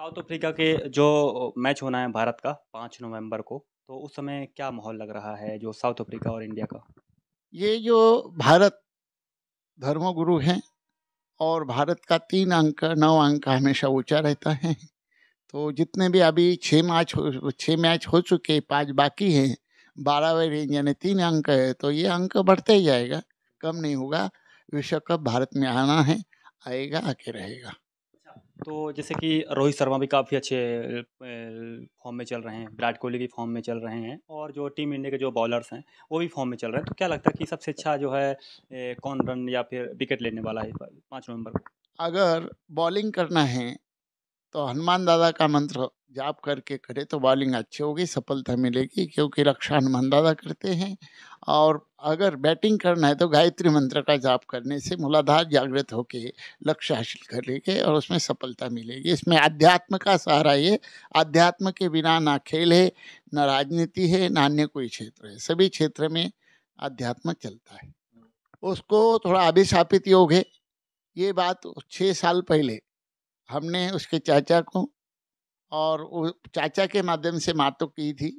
south Africa के जो match होना है भारत का पाँच नवंबर को तो उस समय क्या माहौल लग रहा है जो साउथ अफ्रीका और इंडिया का ये जो भारत धर्मगुरु हैं और भारत का तीन अंक नौ अंक हमेशा ऊंचा रहता है तो जितने भी अभी छः मैच हो छः मैच हो चुके पाँच बाकी हैं बारहवें रेंज यानी तीन अंक है तो ये अंक बढ़ते ही जाएगा कम नहीं होगा विश्व कप भारत में आना है आएगा आके रहेगा तो जैसे कि रोहित शर्मा भी काफ़ी अच्छे फॉर्म में चल रहे हैं विराट कोहली भी फॉर्म में चल रहे हैं और जो टीम इंडिया के जो बॉलर्स हैं वो भी फॉर्म में चल रहे हैं तो क्या लगता है कि सबसे अच्छा जो है कौन रन या फिर विकेट लेने वाला है पाँच नवंबर को अगर बॉलिंग करना है तो हनुमान दादा का मंत्र जाप करके करे तो बॉलिंग अच्छी होगी सफलता मिलेगी क्योंकि रक्षा हनुमान दादा करते हैं और अगर बैटिंग करना है तो गायत्री मंत्र का जाप करने से मूलाधार जागृत होके लक्ष्य हासिल करेंगे और उसमें सफलता मिलेगी इसमें अध्यात्म का सहारा ये अध्यात्म के बिना ना खेल है ना राजनीति है ना अन्य कोई क्षेत्र है सभी क्षेत्र में अध्यात्म चलता है उसको थोड़ा अभिशापित योग है ये बात छः साल पहले हमने उसके चाचा को और वो चाचा के माध्यम से मातो की थी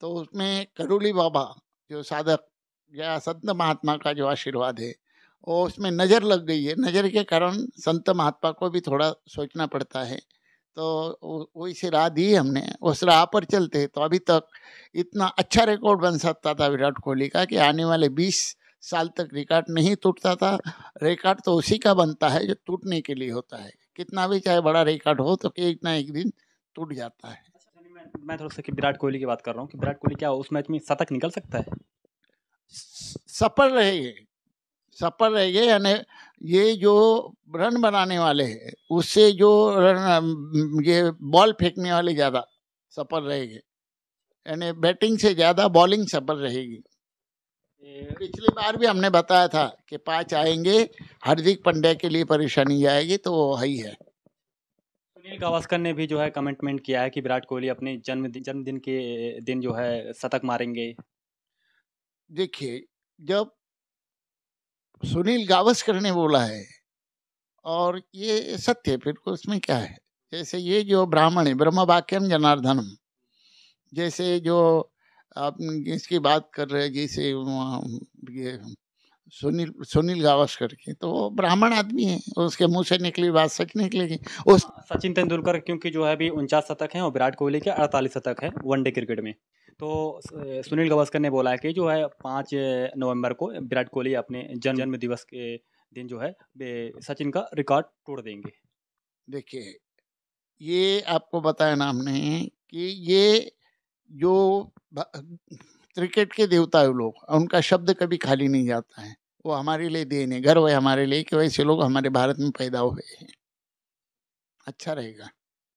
तो उसमें करोली बाबा जो साधक या संत महात्मा का जो आशीर्वाद है वो उसमें नज़र लग गई है नज़र के कारण संत महात्मा को भी थोड़ा सोचना पड़ता है तो वो इसे राह दी हमने उस राह पर चलते तो अभी तक इतना अच्छा रिकॉर्ड बन सकता था विराट कोहली का कि आने वाले बीस साल तक रिकॉर्ड नहीं टूटता था रिकॉर्ड तो उसी का बनता है जो टूटने के लिए होता है कितना भी चाहे बड़ा रिकॉर्ड हो तो एक ना एक दिन टूट जाता है अच्छा, मैं थोड़ा सा कि विराट कोहली की बात कर रहा हूँ कि विराट कोहली क्या उस मैच में शतक निकल सकता है सफल है ये सफल है ये यानी ये जो रन बनाने वाले हैं उससे जो रन ये बॉल फेंकने वाले ज़्यादा सफल रहेंगे यानी बैटिंग से ज़्यादा बॉलिंग सफल रहेगी पिछली बार भी हमने बताया था कि पाँच आएंगे हार्दिक पंड्या के लिए परेशानी आएगी तो वो वही है सुनील गावस्कर ने भी जो है कमेंटमेंट किया है कि विराट कोहली अपने जन्मदिन जन्मदिन के दिन जो है शतक मारेंगे देखिए जब सुनील गावस्कर ने बोला है और ये सत्य फिर उसमें क्या है जैसे ये जो ब्राह्मण है ब्रह्म वाक्यम जनार्दनम जैसे जो आप इसकी बात कर रहे हैं जैसे ये सुनील सुनील गावस्कर की तो वो ब्राह्मण आदमी है उसके मुंह से निकली बात सच निकलेगी उस हाँ, सचिन तेंदुलकर क्योंकि जो है अभी उनचास शतक हैं और विराट कोहली के अड़तालीस शतक है वनडे क्रिकेट में तो सुनील गावस्कर ने बोला है कि जो है पाँच नवंबर को विराट कोहली अपने जन्म जन्म दिवस के दिन जो है सचिन का रिकॉर्ड तोड़ देंगे देखिए ये आपको बताया ना हमने कि ये जो क्रिकेट के देवता है लोग उनका शब्द कभी खाली नहीं जाता है वो हमारे लिए दिए नहीं गर्व है हमारे लिए कि वैसे लोग हमारे भारत में पैदा हुए हैं अच्छा रहेगा